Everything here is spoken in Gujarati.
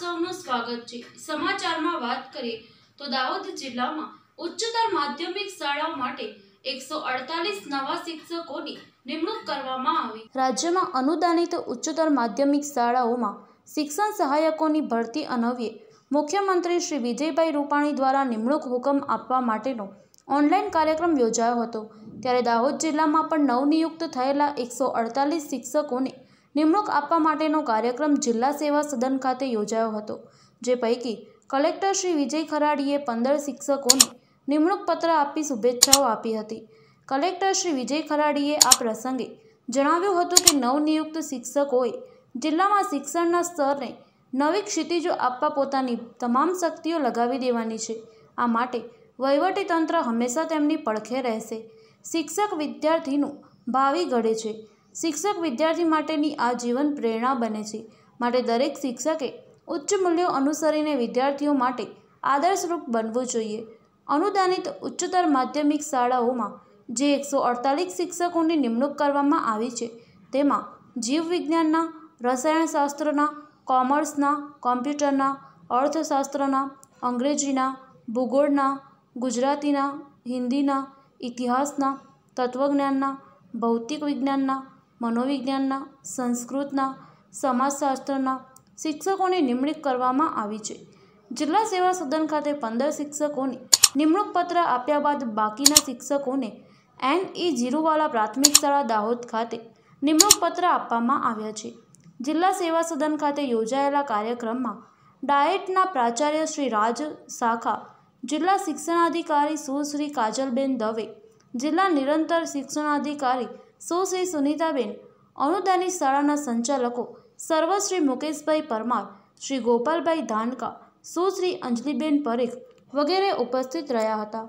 સૌનું સ્વાગત છે સમાચારમાં વાત કરીએ તો દાહોદ જિલ્લામાં ઉચ્ચતર માધ્યમિક શાળા માટે એકસો અડતાલીસ નવા શિક્ષકોની નિમણૂક કરવામાં આવી રાજ્યમાં અનુદાનિત ઉચ્ચતર માધ્યમિક શાળાઓમાં શિક્ષણ સહાયકોની ભરતી અનવ્યે મુખ્યમંત્રી શ્રી વિજયભાઈ રૂપાણી દ્વારા નિમણૂક હુકમ આપવા માટેનો ઓનલાઈન કાર્યક્રમ યોજાયો હતો ત્યારે દાહોદ જિલ્લામાં પણ નવનિયુક્ત થયેલા એકસો અડતાલીસ શિક્ષકોને નિમણૂક આપવા માટેનો કાર્યક્રમ જિલ્લા સેવા સદન ખાતે યોજાયો હતો જે પૈકી કલેક્ટર શ્રી વિજય ખરાડીએ પંદર શિક્ષકોને નિમણૂક પત્ર આપી શુભેચ્છાઓ આપી હતી કલેક્ટર શ્રી વિજય ખરાડીએ આ પ્રસંગે જણાવ્યું હતું કે નવનિયુક્ત શિક્ષકોએ જિલ્લામાં શિક્ષણના સ્તરને નવી ક્ષિતિજો આપવા પોતાની તમામ શક્તિઓ લગાવી દેવાની છે આ માટે વહીવટીતંત્ર હંમેશા તેમની પડખે રહેશે શિક્ષક વિદ્યાર્થીનું ભાવિ ઘડે છે શિક્ષક વિદ્યાર્થી માટેની આ જીવન પ્રેરણા બને છે માટે દરેક શિક્ષકે ઉચ્ચ મૂલ્યો અનુસરીને વિદ્યાર્થીઓ માટે આદર્શરૂપ બનવું જોઈએ અનુદાનિત ઉચ્ચતર માધ્યમિક શાળાઓમાં જે એકસો અડતાલીસ શિક્ષકોની નિમણૂક કરવામાં આવી છે તેમાં જીવવિજ્ઞાનના રસાયણશાસ્ત્રના કોમર્સના કોમ્પ્યુટરના અર્થશાસ્ત્રના અંગ્રેજીના ભૂગોળના ગુજરાતીના હિન્દીના ઇતિહાસના તત્વજ્ઞાનના ભૌતિક વિજ્ઞાનના મનોવિજ્ઞાનના સંસ્કૃતના સમાજશાસ્ત્રના શિક્ષકોની નિમણૂક કરવામાં આવી છે જિલ્લા સેવા સદન ખાતે પંદર શિક્ષકોને નિમણૂક પત્ર આપ્યા બાદ બાકીના શિક્ષકોને એન ઈ જીરુવાલા પ્રાથમિક શાળા દાહોદ ખાતે નિમણૂક પત્ર આપવામાં આવ્યા છે જિલ્લા સેવા સદન ખાતે યોજાયેલા કાર્યક્રમમાં ડાયટના પ્રાચાર્ય શ્રી રાજ શાખા જિલ્લા શિક્ષણાધિકારી સુશ્રી કાજલબેન દવે જિલ્લા નિરંતર શિક્ષણાધિકારી સુશ્રી સુનિતાબેન અનુદાનિત શાળાના સંચાલકો સર્વશ્રી મુકેશભાઈ પરમાર શ્રી ગોપાલભાઈ ધાનકા સુશ્રી અંજલિબેન પરેખ વગેરે ઉપસ્થિત રહ્યા હતા